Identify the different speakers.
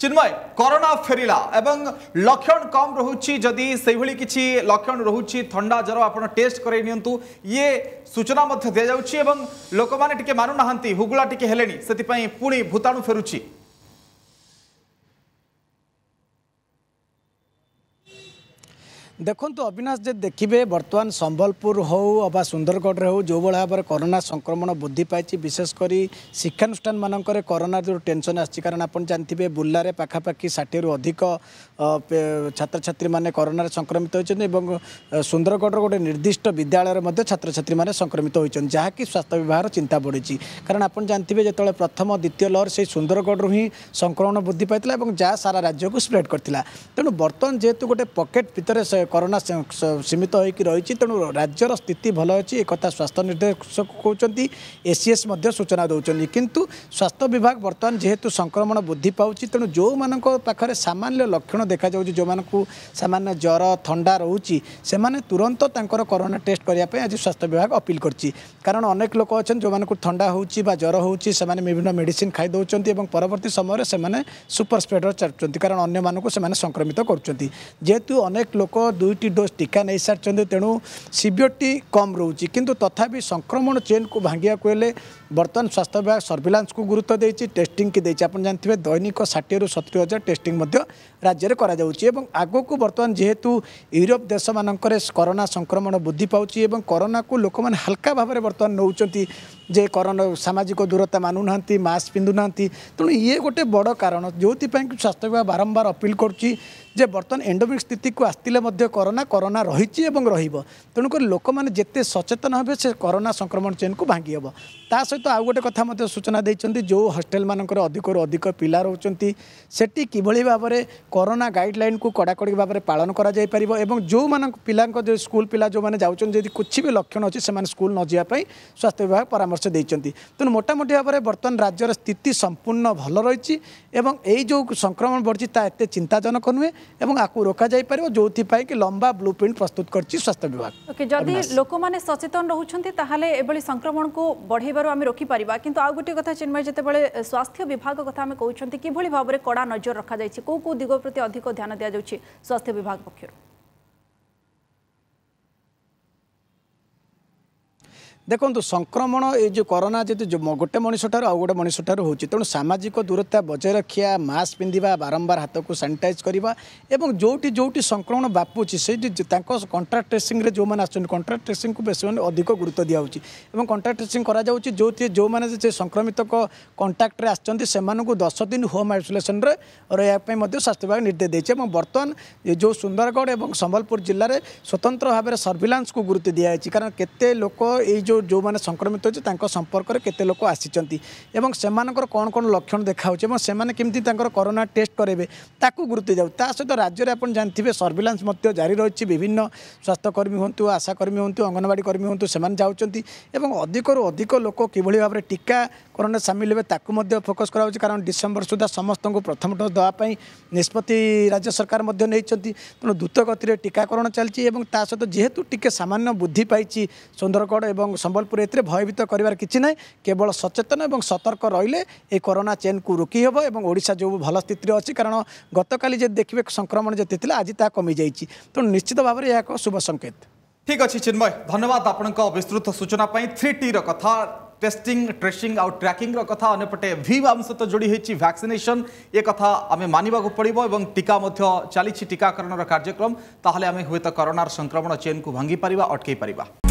Speaker 1: চিন্ময় corona ফেরিলা এবং লক্ষণ কম রহুছি যদি সেইভাবে কিছু লক্ষণ রহুছি থন্ডা জ্বর আপনার টেস্ট করে নিউ ইয়ে সূচনা দিয়ে যাচ্ছে এবং লোক মানে টিকি মানু না হুগুলা টিকি হলে সেপাই পুঁ ভূতাণু ফেরুছি
Speaker 2: ଦେଖନ୍ତୁ ଅବିନାଶ ଯେ ଦେଖିବେ ବର୍ତ୍ତମାନ ସମ୍ବଲପୁର ହେଉ ଅବା ସୁନ୍ଦରଗଡ଼ରେ ହେଉ ଯେଉଁଭଳି ଭାବରେ କରୋନା ସଂକ୍ରମଣ ବୃଦ୍ଧି ପାଇଛି ବିଶେଷ କରି ଶିକ୍ଷାନୁଷ୍ଠାନମାନଙ୍କରେ କରୋନା ଯେଉଁ ଟେନସନ୍ ଆସିଛି କାରଣ ଆପଣ ଜାଣିଥିବେ ବୁର୍ଲାରେ ପାଖାପାଖି ଷାଠିଏରୁ ଅଧିକ ଛାତ୍ରଛାତ୍ରୀମାନେ କରୋନାରେ ସଂକ୍ରମିତ ହୋଇଛନ୍ତି ଏବଂ ସୁନ୍ଦରଗଡ଼ର ଗୋଟେ ନିର୍ଦ୍ଦିଷ୍ଟ ବିଦ୍ୟାଳୟରେ ମଧ୍ୟ ଛାତ୍ରଛାତ୍ରୀମାନେ ସଂକ୍ରମିତ ହୋଇଛନ୍ତି ଯାହାକି ସ୍ୱାସ୍ଥ୍ୟ ବିଭାଗର ଚିନ୍ତା ବଢ଼ିଛି କାରଣ ଆପଣ ଜାଣିଥିବେ ଯେତେବେଳେ ପ୍ରଥମ ଦ୍ୱିତୀୟ ଲହର ସେହି ସୁନ୍ଦରଗଡ଼ରୁ ହିଁ ସଂକ୍ରମଣ ବୃଦ୍ଧି ପାଇଥିଲା ଏବଂ ଯାହା ସାରା ରାଜ୍ୟକୁ ସ୍ପ୍ରେଡ୍ କରିଥିଲା ତେଣୁ ବର୍ତ୍ତମାନ ଯେହେତୁ ଗୋଟେ ପକେଟ୍ ଭିତରେ করোনা সীমিত হয়েকি রয়েছে তেমন রাজ্যর স্থিতি ভাল অ একথা স্বাস্থ্য নির্দেশক কৌঁচ এসিএস মধ্যে সূচনা দৌঁচ কিন্তু স্বাস্থ্য বিভাগ বর্তমান যেহেতু সংক্রমণ বৃদ্ধি পাচ্ছে তেমন যেମାନଙ୍କ পাখে সামান্য লক্ষণ দেখা যাচ্ছে যে সামান্য জ্বর থা রয়েছে সে তুরন্ত তাঁর করোনা টেস্ট করা আজ স্বাস্থ্য বিভাগ অপিল করছে কারণ অনেক লোক অনেক যে থা হচ্ছে বা জ্বর হচ্ছে সে বিভিন্ন মেডিসিন খাই দেছেন এবং পরবর্তী সময় সে সুপর স্প্রেডর চাটুচ্ছেন কারণ অন্য মানুষ সে সংক্রমিত করছেন যেহেতু অনেক লোক ଦୁଇଟି ଡୋଜ୍ ଟୀକା ନେଇସାରିଛନ୍ତି ତେଣୁ ସିଭିଓରିଟି କମ୍ ରହୁଛି କିନ୍ତୁ ତଥାପି ସଂକ୍ରମଣ ଚେନ୍କୁ ଭାଙ୍ଗିବାକୁ ହେଲେ ବର୍ତ୍ତମାନ ସ୍ୱାସ୍ଥ୍ୟ ବିଭାଗ ସର୍ଭିଲାନ୍ସକୁ ଗୁରୁତ୍ୱ ଦେଇଛି ଟେଷ୍ଟିଂକି ଦେଇଛି ଆପଣ ଜାଣିଥିବେ ଦୈନିକ ଷାଠିଏରୁ ସତୁରି ହଜାର ଟେଷ୍ଟିଂ ମଧ୍ୟ ରାଜ୍ୟରେ କରାଯାଉଛି ଏବଂ ଆଗକୁ ବର୍ତ୍ତମାନ ଯେହେତୁ ୟୁରୋପ ଦେଶମାନଙ୍କରେ କରୋନା ସଂକ୍ରମଣ ବୃଦ୍ଧି ପାଉଛି ଏବଂ କରୋନାକୁ ଲୋକମାନେ ହାଲକା ଭାବରେ ବର୍ତ୍ତମାନ ନେଉଛନ୍ତି ଯେ କରୋନା ସାମାଜିକ ଦୂରତା ମାନୁନାହାନ୍ତି ମାସ୍କ ପିନ୍ଧୁନାହାନ୍ତି ତେଣୁ ଇଏ ଗୋଟେ ବଡ଼ କାରଣ ଯେଉଁଥିପାଇଁ ସ୍ୱାସ୍ଥ୍ୟ ବିଭାଗ ବାରମ୍ବାର ଅପିଲ କରୁଛି ଯେ ବର୍ତ୍ତମାନ ଏଣ୍ଡୋମିକ୍ ସ୍ଥିତିକୁ ଆସିଥିଲେ ମଧ୍ୟ କରୋନା କରୋନା ରହିଛି ଏବଂ ରହିବ ତେଣୁକରି ଲୋକମାନେ ଯେତେ ସଚେତନ ହେବେ ସେ କରୋନା ସଂକ୍ରମଣ ଚେନ୍କୁ ଭାଙ୍ଗି ହେବ ତା ସହିତ ସହିତ ଆଉ ଗୋଟେ କଥା ମଧ୍ୟ ସୂଚନା ଦେଇଛନ୍ତି ଯେଉଁ ହଷ୍ଟେଲମାନଙ୍କର ଅଧିକରୁ ଅଧିକ ପିଲା ରହୁଛନ୍ତି ସେଠି କିଭଳି ଭାବରେ କରୋନା ଗାଇଡ଼ଲାଇନ୍କୁ କଡ଼ାକଡ଼ି ଭାବରେ ପାଳନ କରାଯାଇପାରିବ ଏବଂ ଯେଉଁମାନଙ୍କ ପିଲାଙ୍କ ଯେଉଁ ସ୍କୁଲ ପିଲା ଯେଉଁମାନେ ଯାଉଛନ୍ତି ଯଦି କିଛି ବି ଲକ୍ଷଣ ଅଛି ସେମାନେ ସ୍କୁଲ ନ ଯିବା ପାଇଁ ସ୍ୱାସ୍ଥ୍ୟ ବିଭାଗ ପରାମର୍ଶ ଦେଇଛନ୍ତି ତେଣୁ ମୋଟାମୋଟି ଭାବରେ ବର୍ତ୍ତମାନ ରାଜ୍ୟର ସ୍ଥିତି ସମ୍ପୂର୍ଣ୍ଣ ଭଲ ରହିଛି ଏବଂ ଏଇ ଯେଉଁ ସଂକ୍ରମଣ ବଢ଼ିଛି ତାହା ଏତେ ଚିନ୍ତାଜନକ ନୁହେଁ ଏବଂ ଆକୁ ରୋକାଯାଇପାରିବ ଯେଉଁଥିପାଇଁ କି ଲମ୍ବା ବ୍ଲୁ ପ୍ରିଣ୍ଟ ପ୍ରସ୍ତୁତ କରିଛି ସ୍ୱାସ୍ଥ୍ୟ ବିଭାଗ
Speaker 1: ଯଦି ଲୋକମାନେ ସଚେତନ ରହୁଛନ୍ତି ତାହେଲେ ଏଭଳି ସଂକ୍ରମଣକୁ ବଢ଼େଇବାରୁ ଆମେ রোকিপারা কিন্তু আউ গোটি কথা চিন্ময় যেতবে স্বাস্থ্য বিভাগ কথা আমি কৌন কিভাবে ভাবে কড়া নজর রখা যাই কেউ কেউ দিগ প্রত্যেক অধিক ধ্যান দিয়া যাচ্ছে স্বাস্থ্য বিভাগ পক্ষ
Speaker 2: ଦେଖନ୍ତୁ ସଂକ୍ରମଣ ଏ ଯେଉଁ କରୋନା ଯଦି ଗୋଟେ ମଣିଷଠାରୁ ଆଉ ଗୋଟେ ମଣିଷଠାରୁ ହେଉଛି ତେଣୁ ସାମାଜିକ ଦୂରତା ବଜାୟ ରଖିବା ମାସ୍କ ପିନ୍ଧିବା ବାରମ୍ବାର ହାତକୁ ସାନିଟାଇଜ୍ କରିବା ଏବଂ ଯେଉଁଠି ଯେଉଁଠି ସଂକ୍ରମଣ ବ୍ୟାପୁଛି ସେଇଠି ତାଙ୍କ କଣ୍ଟ୍ରାକ୍ଟ ଟ୍ରେସିଂରେ ଯେଉଁମାନେ ଆସୁଛନ୍ତି କଣ୍ଟ୍ରାକ୍ଟ ଟ୍ରେସିଂକୁ ସେମାନେ ଅଧିକ ଗୁରୁତ୍ୱ ଦିଆହେଉଛି ଏବଂ କଣ୍ଟ୍ରାକ୍ଟ ଟ୍ରେସିଂ କରାଯାଉଛି ଯେଉଁଥିରେ ଯେଉଁମାନେ ସେ ସଂକ୍ରମିତଙ୍କ କଣ୍ଟାକ୍ଟରେ ଆସିଛନ୍ତି ସେମାନଙ୍କୁ ଦଶ ଦିନ ହୋମ୍ ଆଇସୋଲେସନ୍ରେ ରହିବା ପାଇଁ ମଧ୍ୟ ସ୍ୱାସ୍ଥ୍ୟ ବିଭାଗ ନିର୍ଦ୍ଦେଶ ଦେଇଛି ଏବଂ ବର୍ତ୍ତମାନ ଯେଉଁ ସୁନ୍ଦରଗଡ଼ ଏବଂ ସମ୍ବଲପୁର ଜିଲ୍ଲାରେ ସ୍ୱତନ୍ତ୍ର ଭାବରେ ସର୍ଭିଲାନ୍ସକୁ ଗୁରୁତ୍ୱ ଦିଆଯାଇଛି କାରଣ କେତେ ଲୋକ ଏଇ ଯେଉଁ ଯେଉଁ ଯେଉଁମାନେ ସଂକ୍ରମିତ ହେଉଛି ତାଙ୍କ ସମ୍ପର୍କରେ କେତେ ଲୋକ ଆସିଛନ୍ତି ଏବଂ ସେମାନଙ୍କର କ'ଣ କ'ଣ ଲକ୍ଷଣ ଦେଖାହେଉଛି ଏବଂ ସେମାନେ କେମିତି ତାଙ୍କର କରୋନା ଟେଷ୍ଟ କରାଇବେ ତାକୁ ଗୁରୁତ୍ୱ ଦେଉ ତା ସହିତ ରାଜ୍ୟରେ ଆପଣ ଜାଣିଥିବେ ସର୍ଭିଲାନ୍ସ ମଧ୍ୟ ଜାରି ରହିଛି ବିଭିନ୍ନ ସ୍ୱାସ୍ଥ୍ୟକର୍ମୀ ହୁଅନ୍ତୁ ଆଶାକର୍ମୀ ହୁଅନ୍ତୁ ଅଙ୍ଗନବାଡ଼ି କର୍ମୀ ହୁଅନ୍ତୁ ସେମାନେ ଯାଉଛନ୍ତି ଏବଂ ଅଧିକରୁ ଅଧିକ ଲୋକ କିଭଳି ଭାବରେ ଟିକାକରଣରେ ସାମିଲ ହେବେ ତାକୁ ମଧ୍ୟ ଫୋକସ୍ କରାଯାଉଛି କାରଣ ଡିସେମ୍ବର ସୁଦ୍ଧା ସମସ୍ତଙ୍କୁ ପ୍ରଥମ ଡୋଜ୍ ଦେବା ପାଇଁ ନିଷ୍ପତ୍ତି ରାଜ୍ୟ ସରକାର ମଧ୍ୟ ନେଇଛନ୍ତି ତେଣୁ ଦ୍ରୁତ ଗତିରେ ଟିକାକରଣ ଚାଲିଛି ଏବଂ ତା ସହିତ ଯେହେତୁ ଟିକେ ସାମାନ୍ୟ ବୃଦ୍ଧି ପାଇଛି ସୁନ୍ଦରଗଡ଼ ଏବଂ সম্বলপুর এতে ভয়ভীত করবার কিছু না কেবল সচেতন এবং সতর্ক রহলে এই করোনা চেনকু রোকি হব এবং ওড়শা যে ভালো স্থিতি অনেক কারণ গতকাল যে দেখবে সংক্রমণ যেতে লা আজ তা কমি যাই তেমন নিশ্চিত ভাবে এক শুভ সংকেত
Speaker 1: ঠিক আছে চিন্ময় ধন্যবাদ আপনার বিস্তৃত সূচনা থ্রি টি কথা টেস্টিং ট্রেসিং আউ ট্র্যাকিংর কথা অন্যপটে ভি আম সহ যোড়ি হয়েছি ভ্যাকসিনেসন এ কথা আমি মানবাকে পড়ব এবং টিকা মধ্য চালিছি টিকাকরণের কার্যক্রম তাহলে আমি হুয়েত করোনার সংক্রমণ চেনকু ভাঙ্গি পারিবা অটকাই পারিবা